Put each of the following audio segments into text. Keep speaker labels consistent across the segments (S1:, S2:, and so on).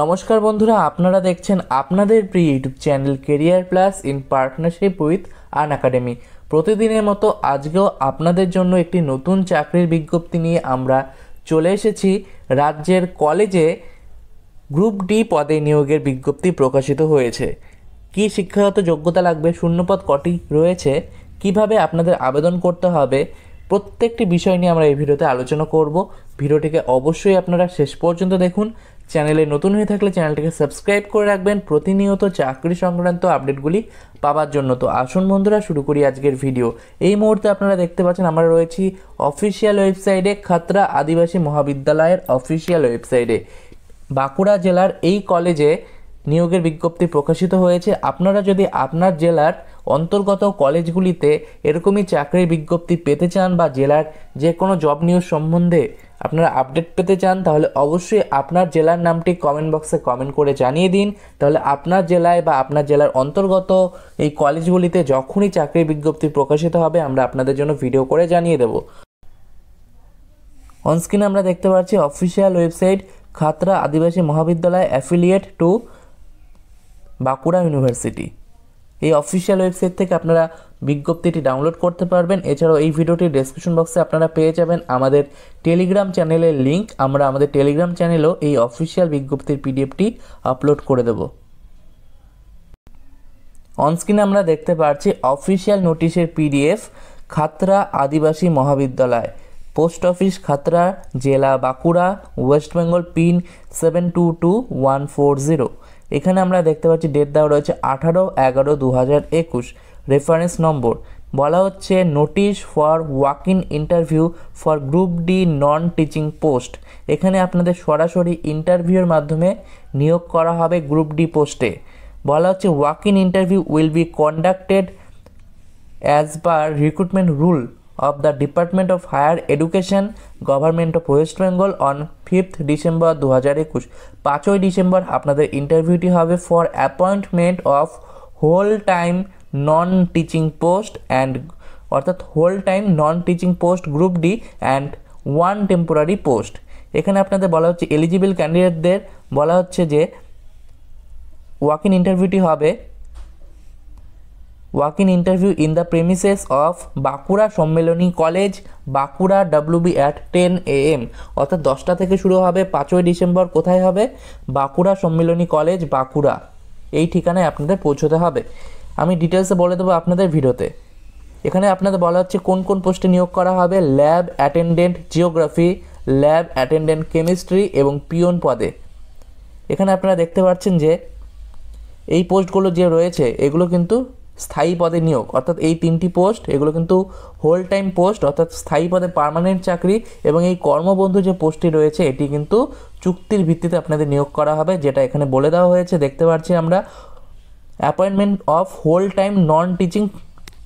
S1: নমস্কার বন্ধুরা আপনারা দেখছেন আপনাদের প্রিয় YouTube channel career plus in partnership with Unacademy প্রতিদিনের মতো আজকেও আপনাদের জন্য একটি নতুন চাকরির বিজ্ঞপ্তি নিয়ে আমরা চলে এসেছি রাজ্যের কলেজে গ্রুপ ডি পদে নিয়োগের বিজ্ঞপ্তি প্রকাশিত হয়েছে কি শিক্ষাগত যোগ্যতা লাগবে শূন্যপদ কটি রয়েছে কিভাবে আপনাদের আবেদন করতে হবে প্রত্যেকটি বিষয় নিয়ে আমরা এই ভিডিওতে আলোচনা করব ভিডিওটিকে অবশ্যই আপনারা শেষ পর্যন্ত দেখুন চ্যানেলে নতুন হয়ে থাকলে চ্যানেলটিকে সাবস্ক্রাইব করে রাখবেন প্রতিনিয়ত চাকরি সংক্রান্ত আপডেটগুলি পাওয়ার জন্য তো আসুন বন্ধুরা শুরু করি আজকের ভিডিও এই মুহূর্তে আপনারা দেখতে পাচ্ছেন আমরা রয়েছি অফিসিয়াল ওয়েবসাইটে খাতরা আদিবাসী মহাবিদ্যালয়ের অফিসিয়াল ওয়েবসাইটে বাঁকুড়া জেলার এই কলেজে নিয়োগের বিজ্ঞপ্তি প্রকাশিত হয়েছে আপনারা যদি আপনার জেলার অন্তর্গত কলেজগুলিতে এরকমই চাকরির বিজ্ঞপ্তি পেতে চান বা জেলার যে কোনো জব নিউজ সম্বন্ধে আপনারা আপডেট পেতে চান তাহলে অবশ্যই আপনার জেলার নামটি কমেন্ট বক্সে কমেন্ট করে জানিয়ে দিন তাহলে আপনার জেলায় বা আপনার জেলার অন্তর্গত এই কলেজগুলিতে যখনই চাকরির বিজ্ঞপ্তি প্রকাশিত হবে আমরা আপনাদের জন্য ভিডিও করে জানিয়ে দেব অনস্ক্রিনে আমরা দেখতে পাচ্ছি official website Khatra Adibasi Mahavidyalaya affiliate to Bankura university এই অফিসিয়াল ওয়েবসাইট থেকে আপনারা বিজ্ঞপ্তিটি ডাউনলোড করতে পারবেন এছাড়াও এই ভিডিওটির ডেসক্রিপশন বক্সে আপনারা পেয়ে যাবেন আমাদের টেলিগ্রাম চ্যানেলের লিঙ্ক আমরা আমাদের টেলিগ্রাম চ্যানেলেও এই অফিসিয়াল বিজ্ঞপ্তির পিডিএফটি আপলোড করে দেবো অনস্ক্রিনে আমরা দেখতে পাচ্ছি অফিসিয়াল নোটিশের পিডিএফ খাতরা আদিবাসী মহাবিদ্যালয় পোস্ট অফিস খাতরা জেলা Bankura West Bengal pin seven two two one four zero এখানে আমরা দেখতে পাচ্ছি ডেট দেওয়া রয়েছে আঠারো এগারো দু হাজার একুশ রেফারেন্স নম্বর বলা হচ্ছে notice for walk in interview for group D non teaching post এখানে আপনাদের সরাসরি ইন্টারভিউর মাধ্যমে নিয়োগ করা হবে গ্রুপ ডি পোস্টে বলা হচ্ছে walk in interview will be conducted as per recruitment rule of the department of higher education government of West Bengal on fifth December দু হাজার একুশ পাঁচই ডিসেম্বর আপনাদের ইন্টারভিউটি হবে for appointment of whole time non teaching post and অর্থাৎ whole time non teaching post group D and one temporary post এখানে আপনাদের বলা হচ্ছে এলিজিবল ক্যান্ডিডেটদের বলা হচ্ছে যে ওয়াক ইন ইন্টারভিউটি হবে walk in interview in the premises of Bankura Sammilani college Bankura WB at ten A M অর্থাৎ দশটা থেকে শুরু হবে পাঁচই ডিসেম্বর কোথায় হবে বাঁকুড়া সম্মেলনী কলেজ বাঁকুড়া এই ঠিকানায় আপনাদের পৌঁছতে হবে আমি ডিটেলসে বলে দেবো আপনাদের ভিডিওতে এখানে আপনাদের বলা হচ্ছে কোন কোন পোস্টে নিয়োগ করা হবে lab attendant geography lab attendant chemistry এবং পিওন পদে এখানে আপনারা দেখতে পাচ্ছেন যে এই পোস্টগুলো যে রয়েছে এগুলো কিন্তু স্থায়ী পদে নিয়োগ অর্থাৎ এই তিনটি পোস্ট এগুলো কিন্তু হোল টাইম পোস্ট অর্থাৎ স্থায়ী পদে পারমানেন্ট চাকরি এবং এই কর্মবন্ধু যে পোস্টটি রয়েছে এটি কিন্তু চুক্তির ভিত্তিতে আপনাদের নিয়োগ করা হবে যেটা এখানে বলে দেওয়া হয়েছে দেখতে পাচ্ছি আমরা appointment of whole time non teaching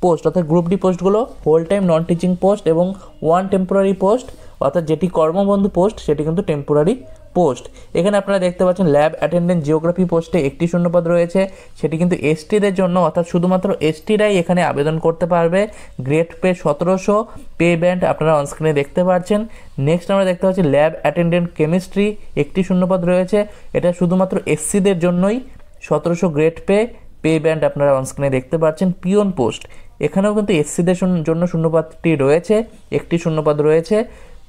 S1: post অর্থাৎ গ্রুপ ডি পোস্টগুলো whole time non teaching post এবং ওয়ান টেম্পোরারি পোস্ট অর্থাৎ যেটি কর্মবন্ধু পোস্ট সেটি কিন্তু টেম্পোরারি পোস্ট এখানে আপনারা দেখতে পাচ্ছেন ল্যাব অ্যাটেন্ডেন্ট জিওগ্রাফি পোস্টে একটি শূন্যপদ রয়েছে সেটি কিন্তু এসটিদের জন্য অর্থাৎ শুধুমাত্র এসটিরাই এখানে আবেদন করতে পারবে গ্রেড পে সতেরোশো পে ব্যান্ড আপনারা অনস্ক্রিনে দেখতে পাচ্ছেন নেক্সট আমরা দেখতে পাচ্ছি ল্যাব অ্যাটেন্ডেন্ট কেমিস্ট্রি একটি শূন্যপদ রয়েছে এটা শুধুমাত্র এসসিদের জন্যই সতেরোশো গ্রেড পে পে ব্যান্ড আপনারা অনস্ক্রিনে দেখতে পাচ্ছেন পিওন পোস্ট এখানেও কিন্তু এসসিদের জন্য শূন্যপদটি রয়েছে একটি শূন্যপদ রয়েছে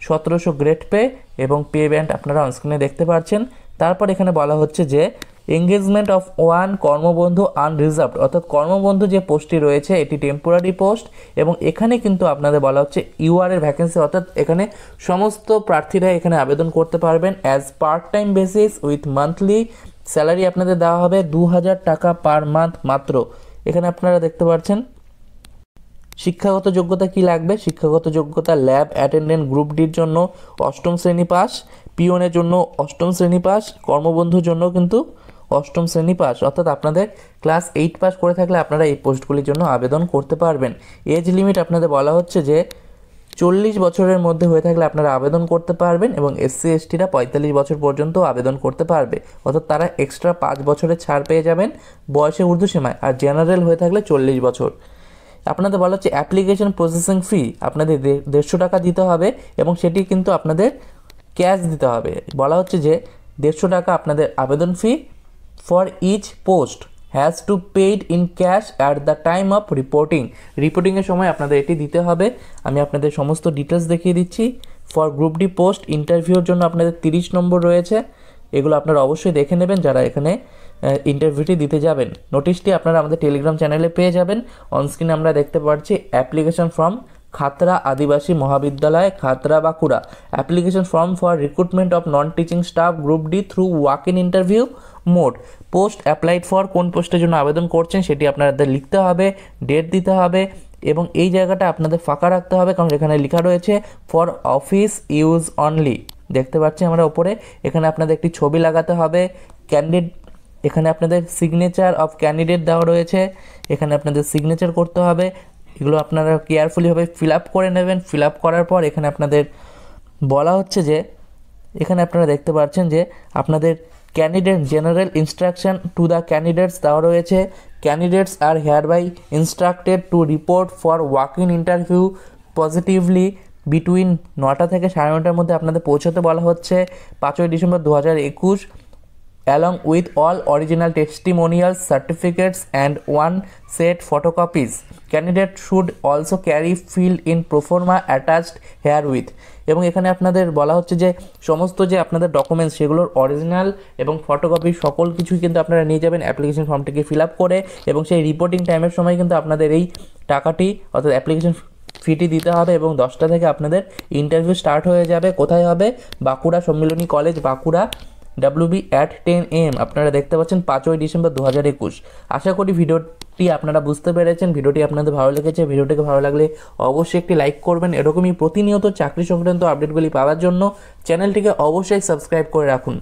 S1: সতেরোশো গ্রেড পে এবং পে ব্যান্ড আপনারা অনস্ক্রিনে দেখতে পাচ্ছেন তারপর এখানে বলা হচ্ছে যে এঙ্গেজমেন্ট অফ ওয়ান কর্মবন্ধু আনরিজার্ভড অর্থাৎ কর্মবন্ধু যে পোস্টটি রয়েছে এটি টেম্পোরারি পোস্ট এবং এখানে কিন্তু আপনাদের বলা হচ্ছে ইউআরের ভ্যাকেন্সি অর্থাৎ এখানে সমস্ত প্রার্থীরা এখানে আবেদন করতে পারবেন as part time basis with monthly salary আপনাদের দেওয়া হবে দু টাকা পার মান্থ মাত্র এখানে আপনারা দেখতে পাচ্ছেন শিক্ষাগত যোগ্যতা কি লাগবে শিক্ষাগত যোগ্যতা ল্যাব অ্যাটেন্ডেন্ট গ্রুপ ডির জন্য অষ্টম শ্রেণী পাস পিওনের জন্য অষ্টম শ্রেণী পাস কর্মবন্ধুর জন্য কিন্তু অষ্টম শ্রেণী পাস অর্থাৎ আপনাদের ক্লাস এইট পাস করে থাকলে আপনারা এই পোস্টগুলির জন্য আবেদন করতে পারবেন এজ লিমিট আপনাদের বলা হচ্ছে যে চল্লিশ বছরের মধ্যে হয়ে থাকলে আপনারা আবেদন করতে পারবেন এবং এসসি এসটিরা পঁয়তাল্লিশ বছর পর্যন্ত আবেদন করতে পারবে অর্থাৎ তারা এক্সট্রা পাঁচ বছরের ছাড় পেয়ে যাবেন বয়সে ঊর্ধ্বসীমায় আর জেনারেল হয়ে থাকলে চল্লিশ বছর আপনাদের বলা হচ্ছে অ্যাপ্লিকেশন প্রসেসিং ফি আপনাদের দেড়শো টাকা দিতে হবে এবং সেটি কিন্তু আপনাদের ক্যাশ দিতে হবে বলা হচ্ছে যে দেড়শো টাকা আপনাদের আবেদন fee for each post has to paid in cash at the time of reporting রিপোর্টিংয়ের সময় আপনাদের এটি দিতে হবে আমি আপনাদের সমস্ত ডিটেলস দেখিয়ে দিচ্ছি ফর গ্রুপ ডি পোস্ট ইন্টারভিউর জন্য আপনাদের তিরিশ নম্বর রয়েছে এগুলো আপনারা অবশ্যই দেখে নেবেন যারা এখানে ইন্টারভিউটি দিতে যাবেন নোটিশটি আপনারা আমাদের টেলিগ্রাম চ্যানেলে পেয়ে যাবেন অনস্ক্রিনে আমরা দেখতে পাচ্ছি application form Khatra Adibasi Mahavidyalaya Khatra Bankura application form for recruitment of non teaching staff group D through walk in interview mode post applied for কোন পোস্টের জন্য আবেদন করছেন সেটি আপনাদের লিখতে হবে ডেট দিতে হবে এবং এই জায়গাটা আপনাদের ফাঁকা রাখতে হবে কারণ এখানে লেখা রয়েছে ফর অফিস ইউজ অনলি দেখতে পাচ্ছি আমরা ওপরে এখানে আপনাদের একটি ছবি লাগাতে হবে ক্যান্ডিডেট এখানে আপনাদের সিগনেচার অফ ক্যান্ডিডেট দেওয়া রয়েছে এখানে আপনাদের সিগনেচার করতে হবে এগুলো আপনারা কেয়ারফুলিভাবে ফিল আপ করে নেবেন ফিল আপ করার পর এখানে আপনাদের বলা হচ্ছে যে এখানে আপনারা দেখতে পাচ্ছেন যে আপনাদের candidate general instruction to the candidates দেওয়া রয়েছে candidates are hereby instructed to report for walking interview positively between নটা থেকে সাড়ে নটার মধ্যে আপনাদের পৌঁছাতে বলা হচ্ছে পাঁচই ডিসেম্বর দু হাজার একুশ along with all original testimonials, certificates and one set photocopies. Candidate should also carry in in proforma attached herewith. এবং এখানে আপনাদের বলা হচ্ছে যে সমস্ত যে আপনাদের ডকুমেন্টস সেগুলোর অরিজিনাল এবং ফটোকপি সকল কিছুই কিন্তু আপনারা নিয়ে যাবেন অ্যাপ্লিকেশন ফর্মটিকে ফিল আপ করে এবং সেই রিপোর্টিং টাইমের সময় কিন্তু আপনাদের এই টাকাটি অর্থাৎ অ্যাপ্লিকেশন ফিটি দিতে হবে এবং দশটা থেকে আপনাদের ইন্টারভিউ স্টার্ট হয়ে যাবে কোথায় হবে Bankura Sammilani college Bankura WB at ten M আপনারা দেখতে পাচ্ছেন পাঁচই ডিসেম্বর দু হাজার একুশ আশা করি ভিডিওটি আপনারা বুঝতে পেরেছেন ভিডিওটি আপনাদের ভালো লেগেছে ভিডিওটিকে ভালো লাগলে অবশ্যই একটি লাইক করবেন এরকমই প্রতিনিয়ত চাকরি সংক্রান্ত আপডেটগুলি পাওয়ার জন্য চ্যানেলটিকে অবশ্যই সাবস্ক্রাইব করে রাখুন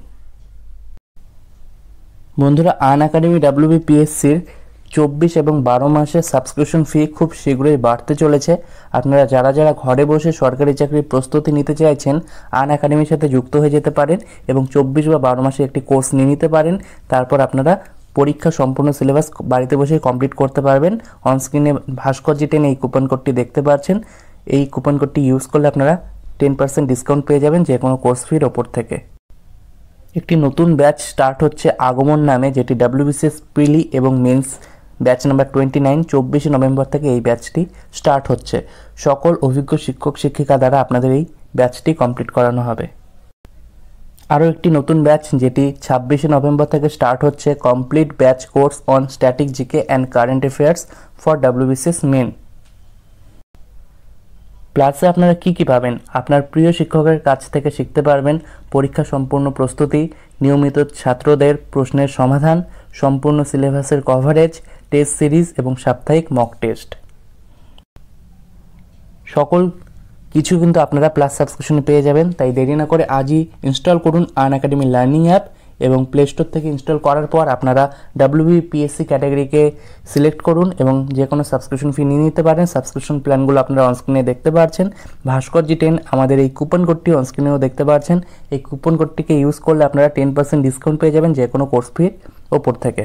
S1: বন্ধুরা আন একাডেমি পিএসসির চব্বিশ এবং বারো মাসের সাবস্ক্রিপশন ফি খুব শীঘ্রই বাড়তে চলেছে আপনারা যারা যারা ঘরে বসে সরকারি চাকরির প্রস্তুতি নিতে চাইছেন আন একাডেমির সাথে যুক্ত হয়ে যেতে পারেন এবং চব্বিশ বা বারো মাসে একটি কোর্স নিয়ে নিতে পারেন তারপর আপনারা পরীক্ষা সম্পূর্ণ সিলেবাস বাড়িতে বসে কমপ্লিট করতে পারবেন অনস্ক্রিনে ভাস্কর জিটেন এই কুপন কোডটি দেখতে পাচ্ছেন এই কুপন কোডটি ইউজ করলে আপনারা টেন পার্সেন্ট ডিসকাউন্ট পেয়ে যাবেন যে কোনো কোর্স ফির ওপর থেকে একটি নতুন ব্যাচ স্টার্ট হচ্ছে আগমন নামে যেটি ডাব্লিউবিসিএস প্রিলি e এবং mains batch number twenty nine চব্বিশে নভেম্বর থেকে এই ব্যাচটি স্টার্ট হচ্ছে সকল অভিজ্ঞ শিক্ষক শিক্ষিকা দ্বারা আপনাদের এই ব্যাচটি কমপ্লিট করানো হবে আরও একটি নতুন ব্যাচ যেটি ছাব্বিশে নভেম্বর থেকে স্টার্ট হচ্ছে complete batch course on static GK and current affairs for WBCS main ক্লাসে আপনারা কী কী পাবেন আপনার প্রিয় শিক্ষকের কাছ থেকে শিখতে পারবেন পরীক্ষা সম্পূর্ণ প্রস্তুতি নিয়মিত ছাত্রদের প্রশ্নের সমাধান সম্পূর্ণ সিলেবাসের কভারেজ টেস্ট সিরিজ এবং সাপ্তাহিক মক টেস্ট সকল কিছু কিন্তু আপনারা প্লাস সাবস্ক্রিপশনে পেয়ে যাবেন তাই দেরি না করে আজই ইনস্টল করুন আন একাডেমি লার্নিং অ্যাপ এবং প্লে স্টোর থেকে ইনস্টল করার পর আপনারা ডাব্লিউবিপিএসসি ক্যাটাগরিকে সিলেক্ট করুন এবং যে কোনো সাবস্ক্রিপশন ফি নিয়ে নিতে পারেন সাবস্ক্রিপশন প্ল্যানগুলো আপনারা অনস্ক্রিনে দেখতে পাচ্ছেন জি টেন আমাদের এই কুপন কোডটি অনস্ক্রিনেও দেখতে পাচ্ছেন এই কুপন কোডটিকে ইউজ করলে আপনারা টেন পার্সেন্ট ডিসকাউন্ট পেয়ে যাবেন যে কোনো কোর্স ফির ওপর থেকে